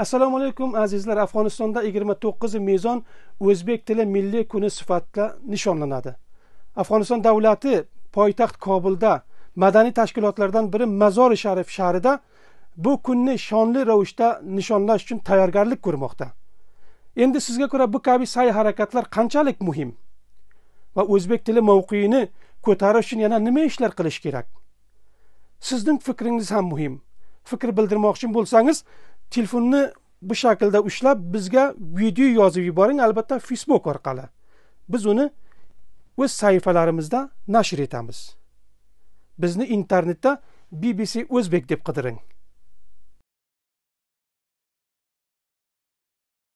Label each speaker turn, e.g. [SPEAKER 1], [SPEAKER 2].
[SPEAKER 1] assalomu alaykum azizlar afg'onistonda 29 mezon o'zbek tili milliy kuni sifatida nishonlanadi afg'oniston davlati poytaxt kobulda madaniy tashkilotlardan biri mazori sharif shahrida bu kunni shonli ravishda nishonlash uchun tayyorgarlik ko'rmoqda endi sizga ko'ra bu kabi sa'y harakatlar qanchalik muhim va o'zbek tili mavqeini ko'tarish uchun yana nima ishlar qilish kerak sizning fikringiz ham muhim fikr bildirmoqchi bo'lsangiz telefonni bu shaklda ushlab bizga video yozib yuboring albatta facebook orqali biz uni o'z sahifalarimizda nashr etamiz bizni internetda bbc o'zbek deb qidiring